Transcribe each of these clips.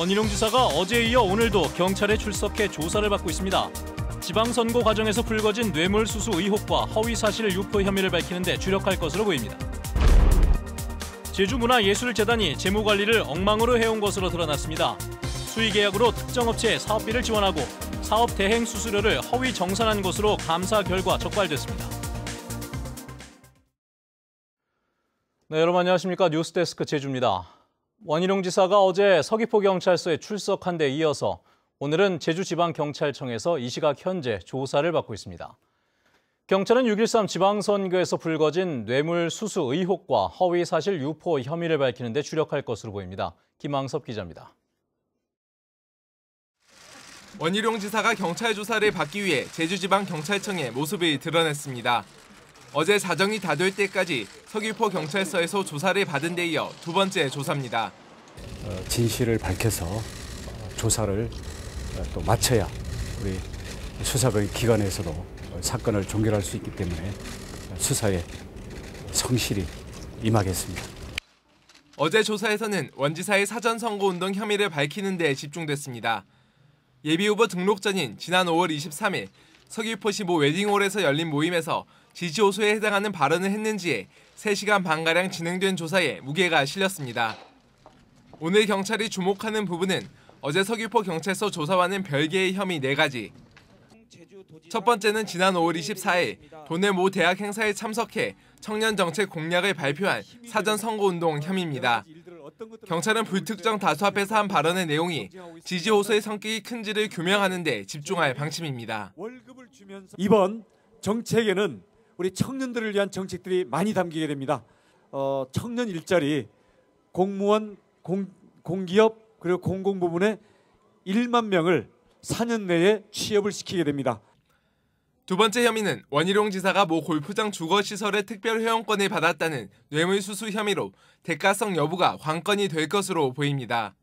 원희룡 지사가 어제에 이어 오늘도 경찰에 출석해 조사를 받고 있습니다. 지방선거 과정에서 불거진 뇌물수수 의혹과 허위사실 유포 혐의를 밝히는 데 주력할 것으로 보입니다. 제주문화예술재단이 재무관리를 엉망으로 해온 것으로 드러났습니다. 수의계약으로 특정 업체에 사업비를 지원하고 사업 대행 수수료를 허위 정산한 것으로 감사 결과 적발됐습니다. 네, 여러분 안녕하십니까 뉴스데스크 제주입니다. 원희룡 지사가 어제 서귀포경찰서에 출석한 데 이어서 오늘은 제주지방경찰청에서 이 시각 현재 조사를 받고 있습니다. 경찰은 6.13 지방선거에서 불거진 뇌물 수수 의혹과 허위사실 유포 혐의를 밝히는 데 주력할 것으로 보입니다. 김왕섭 기자입니다. 원희룡 지사가 경찰 조사를 받기 위해 제주지방경찰청에 모습을 드러냈습니다. 어제 사정이다 될 때까지 서귀포 경찰서에서 조사를 받은 데 이어 두 번째 조사입니다. 어, 진실을 밝혀서 어, 조사를 어, 또 마쳐야 우리 수사의 기관에서도 사건을 종결할 수 있기 때문에 수사에 성실히 임하겠습니다. 어제 조사에서는 원지사의 사전 선거운동 혐의를 밝히는 데 집중됐습니다. 예비후보 등록전인 지난 5월 23일 서귀포시 모 웨딩홀에서 열린 모임에서 지지호소에 해당하는 발언을 했는지에 3시간 반가량 진행된 조사에 무게가 실렸습니다. 오늘 경찰이 주목하는 부분은 어제 서귀포 경찰서 조사와는 별개의 혐의 4가지. 첫 번째는 지난 5월 24일 도내 모 대학 행사에 참석해 청년 정책 공약을 발표한 사전 선거운동 혐의입니다. 경찰은 불특정 다수 앞에서 한 발언의 내용이 지지 호소의 성격이 큰지를 규명하는 데 집중할 방침입니다. 이번 정책에는 우리 청년들을 위한 정책들이 많이 담기게 됩니다. 어, 청년 일자리, 공무원 공, 공기업 그리고 공공 부문에 1만 명을 4년 내에 취업을 시키게 됩니다. 두 번째 혐의는 원희룡 지사가 모 골프장 주거시설의 특별 회원권을 받았다는 뇌물수수 혐의로 대가성 여부가 관건이 될 것으로 보입니다.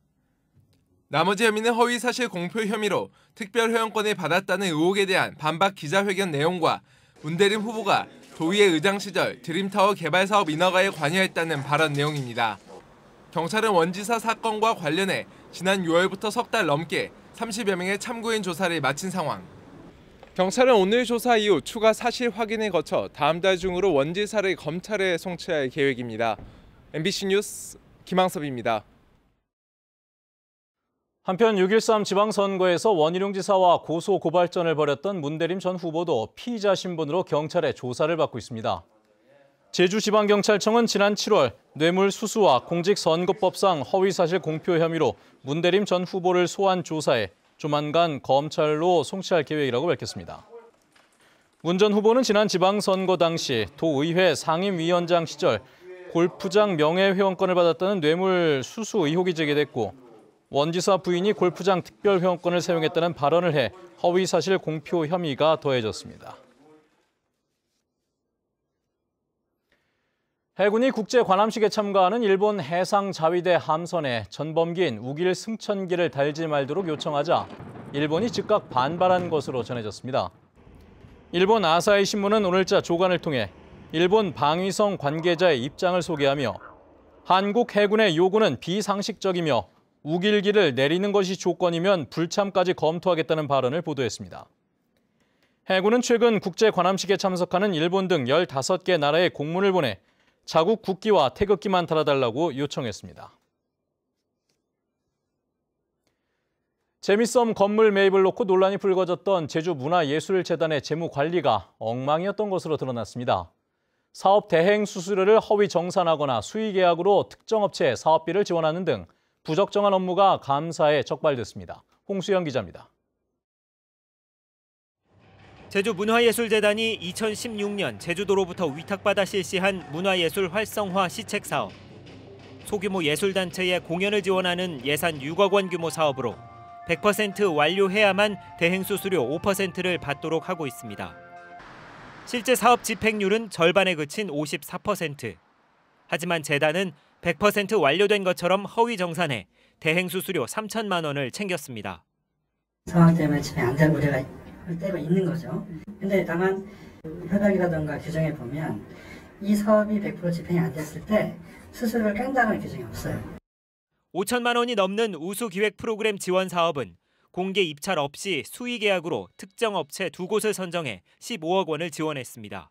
나머지 혐의는 허위사실 공표 혐의로 특별 회원권을 받았다는 의혹에 대한 반박 기자회견 내용과 문대림 후보가 도의회 의장 시절 드림타워 개발 사업 인허가에 관여했다는 발언 내용입니다. 경찰은 원지사 사건과 관련해 지난 6월부터 석 달 넘게 30여 명의 참고인 조사를 마친 상황. 경찰은 오늘 조사 이후 추가 사실 확인을 거쳐 다음 달 중으로 원지사를 검찰에 송치할 계획입니다. MBC 뉴스 김항섭입니다. 한편 6.13 지방선거에서 원희룡 지사와 고소고발전을 벌였던 문대림 전 후보도 피의자 신분으로 경찰에 조사를 받고 있습니다. 제주지방경찰청은 지난 7월 뇌물수수와 공직선거법상 허위사실 공표 혐의로 문대림 전 후보를 소환 조사해 조만간 검찰로 송치할 계획이라고 밝혔습니다. 문 전 후보는 지난 지방선거 당시 도의회 상임위원장 시절 골프장 명예회원권을 받았다는 뇌물수수 의혹이 제기됐고 원지사 부인이 골프장 특별회원권을 사용했다는 발언을 해 허위사실 공표 혐의가 더해졌습니다. 해군이 국제 관함식에 참가하는 일본 해상 자위대 함선에 전범기인 우길 승천기를 달지 말도록 요청하자 일본이 즉각 반발한 것으로 전해졌습니다. 일본 아사히 신문은 오늘자 조간을 통해 일본 방위성 관계자의 입장을 소개하며 한국 해군의 요구는 비상식적이며 우길기를 내리는 것이 조건이면 불참까지 검토하겠다는 발언을 보도했습니다. 해군은 최근 국제 관함식에 참석하는 일본 등 15개 나라에 공문을 보내 자국 국기와 태극기만 달아달라고 요청했습니다. 재미썸 건물 매입을 놓고 논란이 불거졌던 제주문화예술재단의 재무관리가 엉망이었던 것으로 드러났습니다. 사업 대행 수수료를 허위 정산하거나 수의계약으로 특정 업체에 사업비를 지원하는 등 부적정한 업무가 감사에 적발됐습니다. 홍수영 기자입니다. 제주 문화예술재단이 2016년 제주도로부터 위탁받아 실시한 문화예술 활성화 시책 사업. 소규모 예술단체의 공연을 지원하는 예산 6억 원 규모 사업으로 100% 완료해야만 대행 수수료 5%를 받도록 하고 있습니다. 실제 사업 집행률은 절반에 그친 54%. 하지만 재단은 100% 완료된 것처럼 허위 정산해 대행 수수료 3천만 원을 챙겼습니다. 상황 때문에 집에 안된 우리가 할 때가 있는 거죠. 근데 다만 협약이라든가 규정에 보면 이 사업이 100% 집행이 안 됐을 때 수수료를 깬다는 규정이 없어요. 5천만 원이 넘는 우수 기획 프로그램 지원 사업은 공개 입찰 없이 수의 계약으로 특정 업체 두 곳을 선정해 15억 원을 지원했습니다.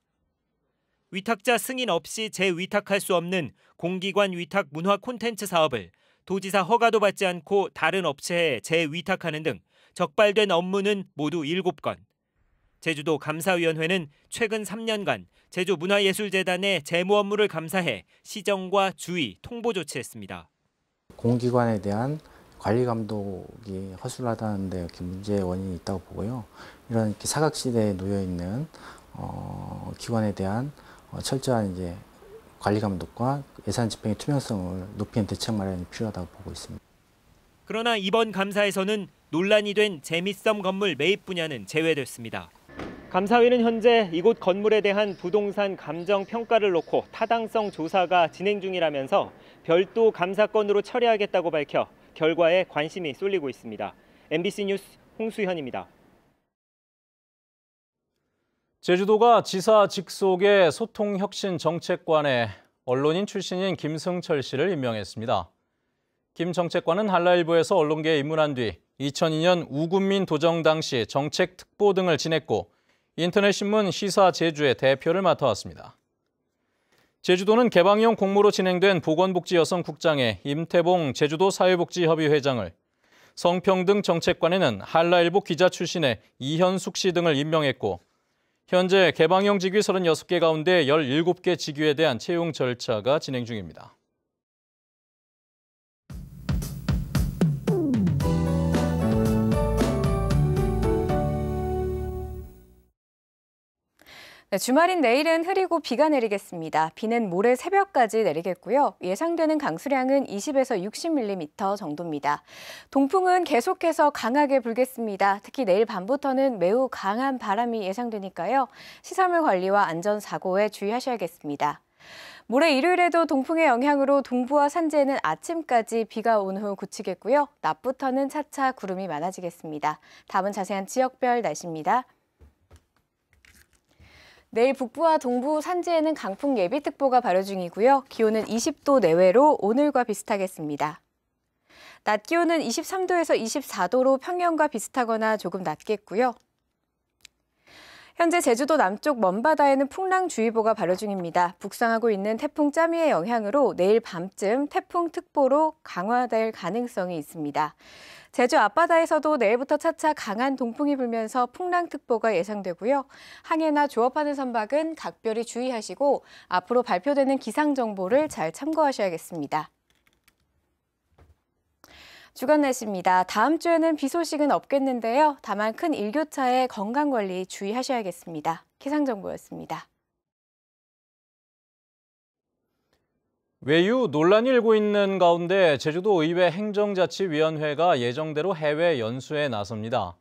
위탁자 승인 없이 재위탁할 수 없는 공기관 위탁 문화 콘텐츠 사업을 도지사 허가도 받지 않고 다른 업체에 재위탁하는 등 적발된 업무는 모두 7건. 제주도 감사위원회는 최근 3년간 제주문화예술재단의 재무 업무를 감사해 시정과 주의, 통보 조치했습니다. 공기관에 대한 관리 감독이 허술하다는 데 이렇게 문제의 원인이 있다고 보고요. 이런 이렇게 사각지대에 놓여 있는 어, 기관에 대한 어, 철저한 이제 관리 감독과 예산 집행의 투명성을 높이는 대책 마련이 필요하다고 보고 있습니다. 그러나 이번 감사에서는 논란이 된 재미썸 건물 매입 분야는 제외됐습니다. 감사위는 현재 이곳 건물에 대한 부동산 감정 평가를 놓고 타당성 조사가 진행 중이라면서 별도 감사건으로 처리하겠다고 밝혀 결과에 관심이 쏠리고 있습니다. MBC 뉴스 홍수현입니다. 제주도가 지사 직속의 소통혁신 정책관에 언론인 출신인 김승철 씨를 임명했습니다. 김 정책관은 한라일보에서 언론계에 입문한 뒤 2002년 우군민 도정 당시 정책 특보 등을 지냈고 인터넷신문 시사 제주의 대표를 맡아왔습니다. 제주도는 개방형 공모로 진행된 보건복지여성국장에 임태봉 제주도 사회복지협의 회장을, 성평등 정책관에는 한라일보 기자 출신의 이현숙 씨 등을 임명했고, 현재 개방형 직위 36개 가운데 17개 직위에 대한 채용 절차가 진행 중입니다. 네, 주말인 내일은 흐리고 비가 내리겠습니다. 비는 모레 새벽까지 내리겠고요. 예상되는 강수량은 20에서 60mm 정도입니다. 동풍은 계속해서 강하게 불겠습니다. 특히 내일 밤부터는 매우 강한 바람이 예상되니까요. 시설물 관리와 안전사고에 주의하셔야겠습니다. 모레 일요일에도 동풍의 영향으로 동부와 산지에는 아침까지 비가 온후 그치겠고요. 낮부터는 차차 구름이 많아지겠습니다. 다음은 자세한 지역별 날씨입니다. 내일 북부와 동부 산지에는 강풍 예비특보가 발효 중이고요. 기온은 20도 내외로 오늘과 비슷하겠습니다. 낮 기온은 23도에서 24도로 평년과 비슷하거나 조금 낮겠고요. 현재 제주도 남쪽 먼바다에는 풍랑주의보가 발효 중입니다. 북상하고 있는 태풍 짜미의 영향으로 내일 밤쯤 태풍특보로 강화될 가능성이 있습니다. 제주 앞바다에서도 내일부터 차차 강한 동풍이 불면서 풍랑특보가 예상되고요. 항해나 조업하는 선박은 각별히 주의하시고 앞으로 발표되는 기상정보를 잘 참고하셔야겠습니다. 주간 날씨입니다. 다음 주에는 비 소식은 없겠는데요. 다만 큰 일교차에 건강 관리 주의하셔야겠습니다. 기상 정보였습니다. 외유 논란이 일고 있는 가운데 제주도 의회 행정자치위원회가 예정대로 해외 연수에 나섭니다.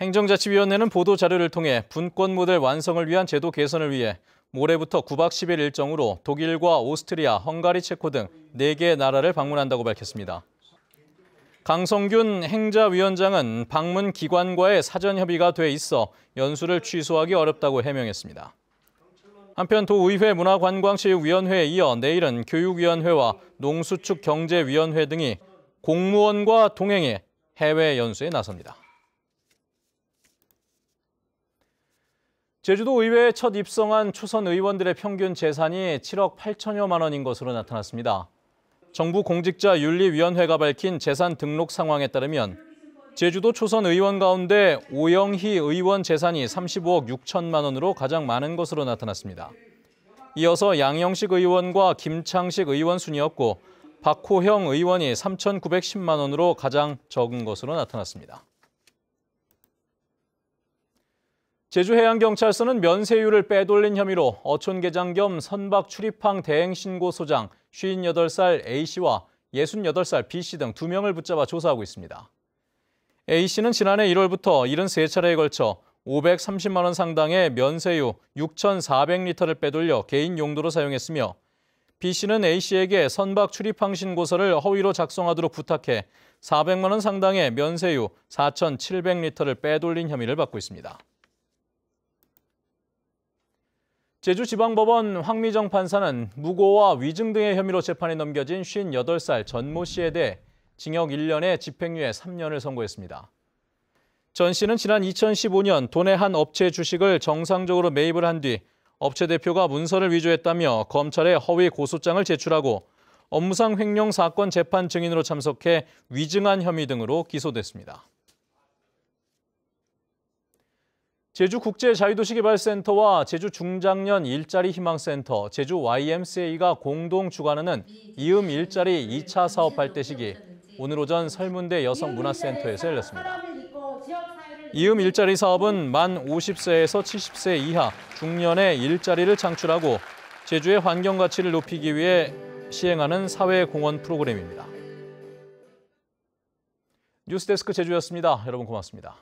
행정자치위원회는 보도 자료를 통해 분권 모델 완성을 위한 제도 개선을 위해 모레부터 9박 10일 일정으로 독일과 오스트리아, 헝가리, 체코 등 4개의 나라를 방문한다고 밝혔습니다. 강성균 행자위원장은 방문 기관과의 사전 협의가 돼 있어 연수를 취소하기 어렵다고 해명했습니다. 한편 도의회 문화관광체육위원회에 이어 내일은 교육위원회와 농수축 경제위원회 등이 공무원과 동행해 해외 연수에 나섭니다. 제주도 의회에 첫 입성한 초선 의원들의 평균 재산이 7억 8천여만 원인 것으로 나타났습니다. 정부 공직자 윤리위원회가 밝힌 재산 등록 상황에 따르면 제주도 초선 의원 가운데 오영희 의원 재산이 35억 6천만 원으로 가장 많은 것으로 나타났습니다. 이어서 양영식 의원과 김창식 의원 순이었고 박호형 의원이 3,910만 원으로 가장 적은 것으로 나타났습니다. 제주해양경찰서는 면세율을 빼돌린 혐의로 어촌개장겸 선박 출입항 대행신고 소장 58살 A씨와 68살 B씨 등 2명을 붙잡아 조사하고 있습니다. A씨는 지난해 1월부터 73차례에 걸쳐 530만 원 상당의 면세유 6,400리터를 빼돌려 개인 용도로 사용했으며 B씨는 A씨에게 선박 출입항 신고서를 허위로 작성하도록 부탁해 400만 원 상당의 면세유 4,700리터를 빼돌린 혐의를 받고 있습니다. 제주지방법원 황미정 판사는 무고와 위증 등의 혐의로 재판에 넘겨진 58살 전 모 씨에 대해 징역 1년에 집행유예 3년을 선고했습니다. 전 씨는 지난 2015년 돈의 한 업체 주식을 정상적으로 매입을 한 뒤 업체 대표가 문서를 위조했다며 검찰에 허위 고소장을 제출하고 업무상 횡령 사건 재판 증인으로 참석해 위증한 혐의 등으로 기소됐습니다. 제주국제자유도시개발센터와 제주중장년 일자리희망센터, 제주 YMCA가 공동 주관하는 이음 일자리 2차 사업 발대 시기 오늘 오전 설문대 여성문화센터에서 열렸습니다. 이음 일자리 사업은 만 50세에서 70세 이하 중년의 일자리를 창출하고 제주의 환경 가치를 높이기 위해 시행하는 사회공헌 프로그램입니다. 뉴스데스크 제주였습니다. 여러분 고맙습니다.